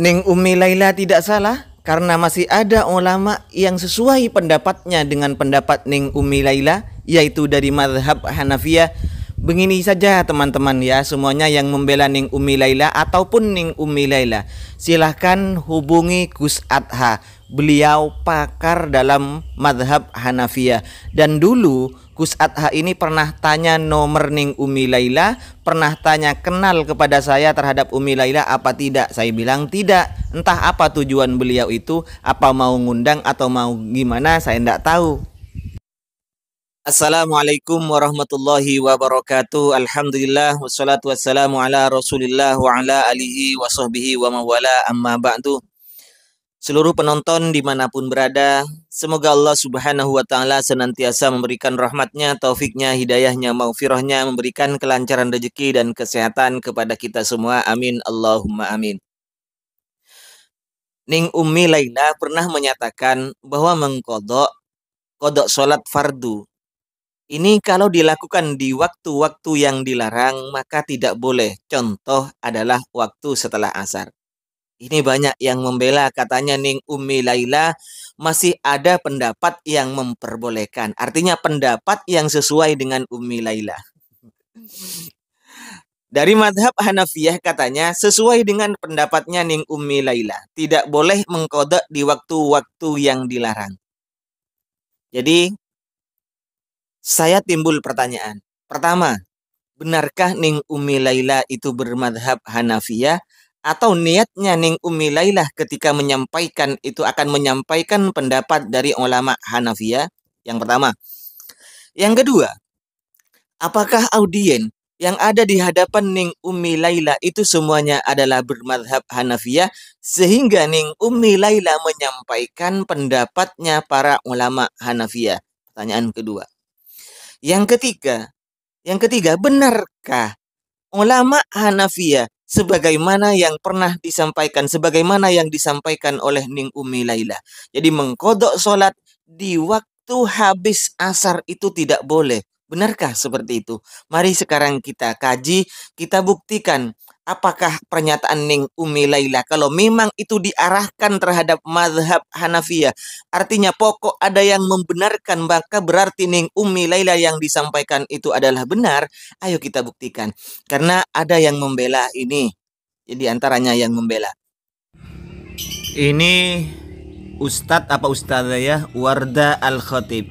Ning Umi Laila tidak salah karena masih ada ulama yang sesuai pendapatnya dengan pendapat Ning Umi Laila yaitu dari madhab Hanafiyah Begini saja teman-teman ya semuanya yang membela Ning Umi Laila ataupun Ning Umi Laila silahkan hubungi Gus Adha beliau pakar dalam madhab Hanafiya dan dulu Gus Adha ini pernah tanya nomor Ning Umi Laila pernah tanya kenal kepada saya terhadap Umi Laila apa tidak saya bilang tidak entah apa tujuan beliau itu apa mau ngundang atau mau gimana saya tidak tahu Assalamualaikum warahmatullahi wabarakatuh. Alhamdulillah wassalatu wassalamu ala Rasulillah wa ala alihi wa sahbihi wa mawala amma ba'du. Seluruh penonton dimanapun berada, semoga Allah subhanahu wa ta'ala senantiasa memberikan rahmatnya, taufiknya, hidayahnya, maufirahnya, memberikan kelancaran rezeki dan kesehatan kepada kita semua. Amin. Allahumma amin. Ning Ummi Laila pernah menyatakan bahwa mengkodok kodok sholat fardu ini kalau dilakukan di waktu-waktu yang dilarang maka tidak boleh. Contoh adalah waktu setelah asar. Ini banyak yang membela katanya Ning Umi Laila masih ada pendapat yang memperbolehkan. Artinya pendapat yang sesuai dengan Umi Laila. Dari madhab Hanafiyah katanya sesuai dengan pendapatnya Ning Umi Laila. Tidak boleh mengkodok di waktu-waktu yang dilarang. Jadi saya timbul pertanyaan. Pertama, benarkah Ning Umi Laila itu bermadhab Hanafiyah atau niatnya Ning Umi Laila ketika menyampaikan itu akan menyampaikan pendapat dari ulama Hanafiyah? Yang pertama. Yang kedua, apakah audien yang ada di hadapan Ning Umi Laila itu semuanya adalah bermadhab Hanafiyah sehingga Ning Umi Laila menyampaikan pendapatnya para ulama Hanafiyah. Pertanyaan kedua. Yang ketiga, yang ketiga, benarkah ulama Hanafiyah sebagaimana yang pernah disampaikan, sebagaimana yang disampaikan oleh Ning Umi Laila. Jadi mengkodok sholat di waktu habis asar itu tidak boleh. Benarkah seperti itu? Mari sekarang kita kaji, kita buktikan apakah pernyataan Ning Umi Laila kalau memang itu diarahkan terhadap mazhab Hanafiya artinya pokok ada yang membenarkan maka berarti Ning Umi Laila yang disampaikan itu adalah benar ayo kita buktikan karena ada yang membela ini jadi antaranya yang membela ini Ustadz apa Ustadz ya Warda Al-Khatib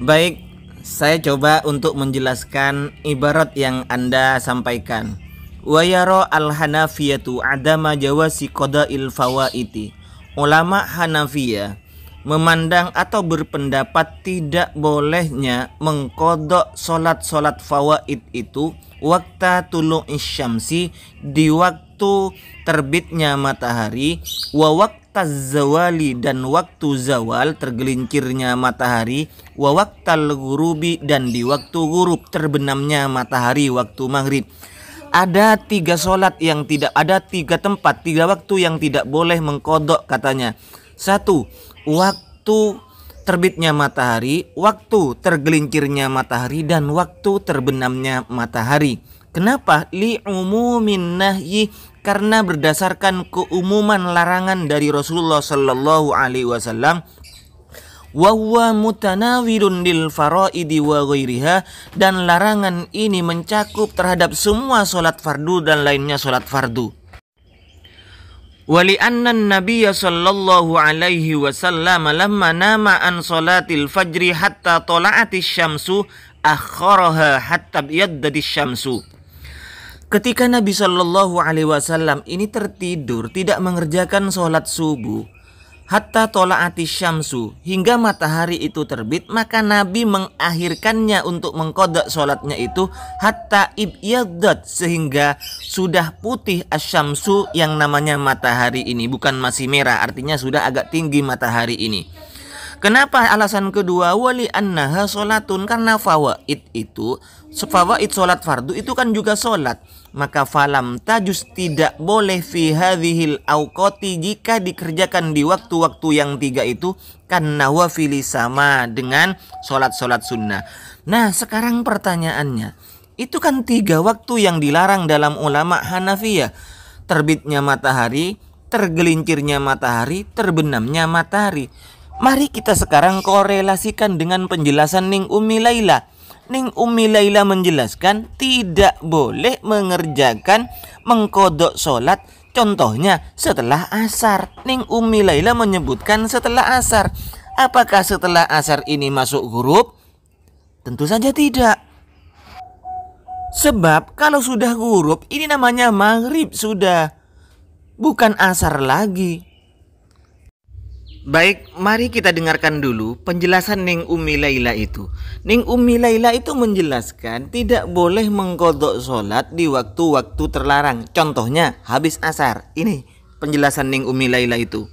baik saya coba untuk menjelaskan ibarat yang Anda sampaikan. Wayaro al-Hanafiyatu adama jawasi il fawaiti. Ulama Hanafiyah memandang atau berpendapat tidak bolehnya mengkodok solat-solat sholat fawaid itu waktu tulung isyamsi di waktu waktu terbitnya matahari wa waqtaz zawali dan waktu zawal tergelincirnya matahari wa waqtal ghurubi dan di waktu ghurub terbenamnya matahari waktu maghrib ada tiga solat yang tidak ada tiga tempat tiga waktu yang tidak boleh mengkodok katanya satu waktu terbitnya matahari waktu tergelincirnya matahari dan waktu terbenamnya matahari Kenapa? Li umumin nahyi karena berdasarkan keumuman larangan dari Rasulullah Sallallahu Alaihi Wasallam wahwa mutanawirun lil faraidi wa ghairiha dan larangan ini mencakup terhadap semua salat fardu dan lainnya salat fardu. wali anna Nabi sallallahu alaihi wasallam لما nama an صلاة fajri hatta طلعت الشمس أخرها hatta ابيضت الشمس Ketika Nabi Shallallahu Alaihi Wasallam ini tertidur tidak mengerjakan sholat subuh, hatta tolaati syamsu hingga matahari itu terbit maka Nabi mengakhirkannya untuk mengkodok sholatnya itu hatta ibyadat sehingga sudah putih asyamsu yang namanya matahari ini bukan masih merah artinya sudah agak tinggi matahari ini Kenapa alasan kedua wali annaha salatun karena fawaid itu fawaid salat fardu itu kan juga salat maka falam tajus tidak boleh fi hadhil aukoti jika dikerjakan di waktu-waktu yang tiga itu karena nawafil sama dengan salat-salat sunnah. Nah sekarang pertanyaannya itu kan tiga waktu yang dilarang dalam ulama Hanafiyah terbitnya matahari, tergelincirnya matahari, terbenamnya matahari. Mari kita sekarang korelasikan dengan penjelasan Ning Umi Laila. Ning Umi Laila menjelaskan tidak boleh mengerjakan mengkodok sholat Contohnya setelah asar Ning Umi Laila menyebutkan setelah asar Apakah setelah asar ini masuk grup? Tentu saja tidak Sebab kalau sudah grup, ini namanya maghrib sudah Bukan asar lagi Baik, mari kita dengarkan dulu penjelasan Ning Umi Laila itu. Ning Umi Laila itu menjelaskan tidak boleh mengkodok sholat di waktu-waktu terlarang. Contohnya habis asar. Ini penjelasan Ning Umi Laila itu.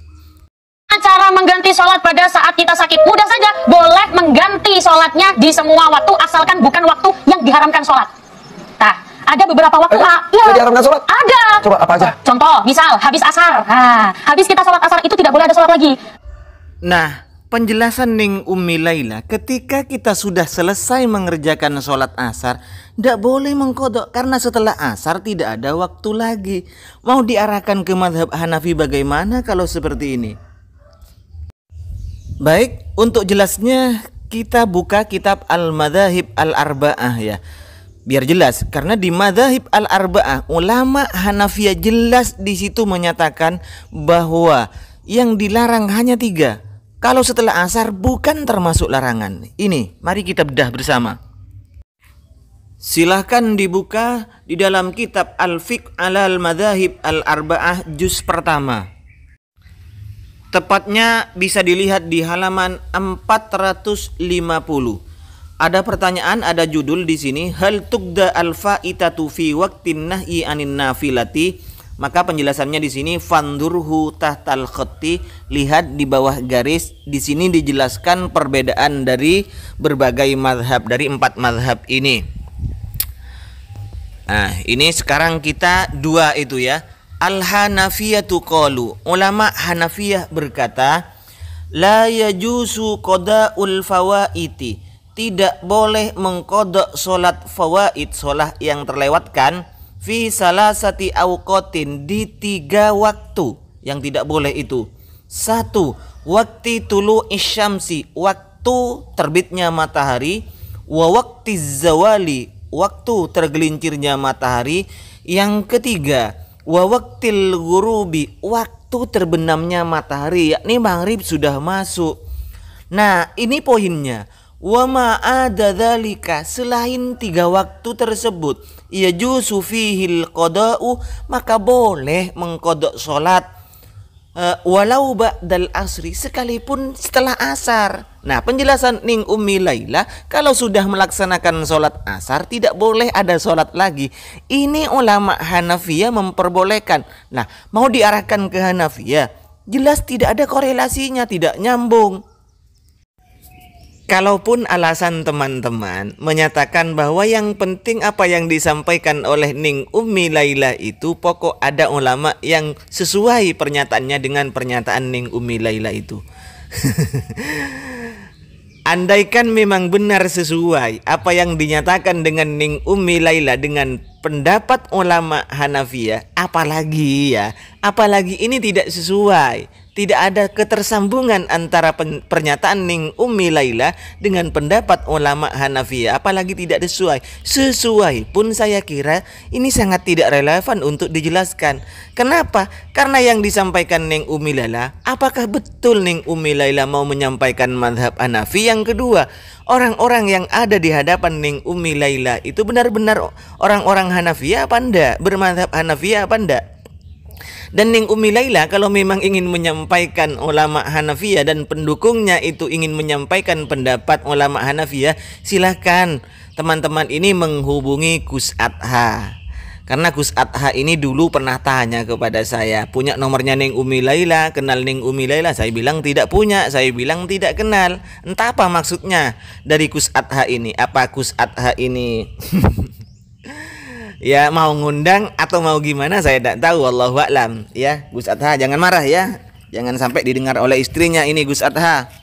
Cara mengganti sholat pada saat kita sakit mudah saja boleh mengganti sholatnya di semua waktu asalkan bukan waktu yang diharamkan sholat. Nah, ada beberapa waktu eh, ya, diharamkan sholat? Ada. Coba apa aja? Contoh, misal habis asar. Nah, habis kita sholat asar itu tidak boleh ada sholat lagi. Nah, penjelasan Ning Umi Laila, ketika kita sudah selesai mengerjakan sholat asar, tidak boleh mengkodok karena setelah asar tidak ada waktu lagi. Mau diarahkan ke madhab Hanafi bagaimana kalau seperti ini? Baik, untuk jelasnya kita buka kitab Al-Madhahib Al-Arba'ah ya. Biar jelas, karena di Madhahib Al-Arba'ah, ulama Hanafiya jelas di situ menyatakan bahwa yang dilarang hanya tiga kalau setelah asar bukan termasuk larangan. Ini, mari kita bedah bersama. Silahkan dibuka di dalam kitab Al-Fiqh alal Madhahib Al-Arba'ah juz pertama. Tepatnya bisa dilihat di halaman 450. Ada pertanyaan, ada judul di sini. Hal tukda al-fa'itatu fi waktin nahi anin nafilati maka penjelasannya di sini fandurhu tahtal khati lihat di bawah garis. Di sini dijelaskan perbedaan dari berbagai madhab dari empat madhab ini. Nah, ini sekarang kita dua itu ya. Al-Hanafiyatu qalu, ulama Hanafiyah berkata, la yajusu qada'ul fawaiti. Tidak boleh mengkodok solat fawaid, solah yang terlewatkan fi salasati awqatin di tiga waktu yang tidak boleh itu. Satu, waktu tulu isyamsi, waktu terbitnya matahari, wa waktu zawali, waktu tergelincirnya matahari. Yang ketiga, wa waktu gurubi, waktu terbenamnya matahari, yakni maghrib sudah masuk. Nah, ini poinnya. Wa ada selain tiga waktu tersebut yajuzu fihil qada'u maka boleh mengkodok salat uh, eh, walau ba'dal asri sekalipun setelah asar. Nah, penjelasan Ning Ummi Laila kalau sudah melaksanakan solat asar tidak boleh ada solat lagi. Ini ulama Hanafiya memperbolehkan. Nah, mau diarahkan ke Hanafiya jelas tidak ada korelasinya, tidak nyambung. Kalaupun alasan teman-teman menyatakan bahwa yang penting apa yang disampaikan oleh Ning Umi Laila itu pokok ada ulama yang sesuai pernyataannya dengan pernyataan Ning Umi Laila itu. Andaikan memang benar sesuai apa yang dinyatakan dengan Ning Umi Laila dengan pendapat ulama Hanafiya, apalagi ya, apalagi ini tidak sesuai tidak ada ketersambungan antara pernyataan Ning Umi Laila dengan pendapat ulama Hanafi. apalagi tidak sesuai. Sesuai pun saya kira ini sangat tidak relevan untuk dijelaskan. Kenapa? Karena yang disampaikan Ning Umi Laila, apakah betul Ning Umi Laila mau menyampaikan madhab Hanafi yang kedua? orang-orang yang ada di hadapan Ning Umi Laila itu benar-benar orang-orang Hanafiya apa enggak? Bermadhab Hanafiya apa enggak? Dan Neng Umi Laila kalau memang ingin menyampaikan ulama Hanafiya dan pendukungnya itu ingin menyampaikan pendapat ulama Hanafiya, silahkan teman-teman ini menghubungi Gus Adha. Karena Gus Adha ini dulu pernah tanya kepada saya, punya nomornya Neng Umi Laila, kenal Neng Umi Laila? Saya bilang tidak punya, saya bilang tidak kenal. Entah apa maksudnya dari Gus Adha ini, apa Gus Adha ini ya mau ngundang atau mau gimana saya tidak tahu wallahu alam ya Gus Adha jangan marah ya jangan sampai didengar oleh istrinya ini Gus Adha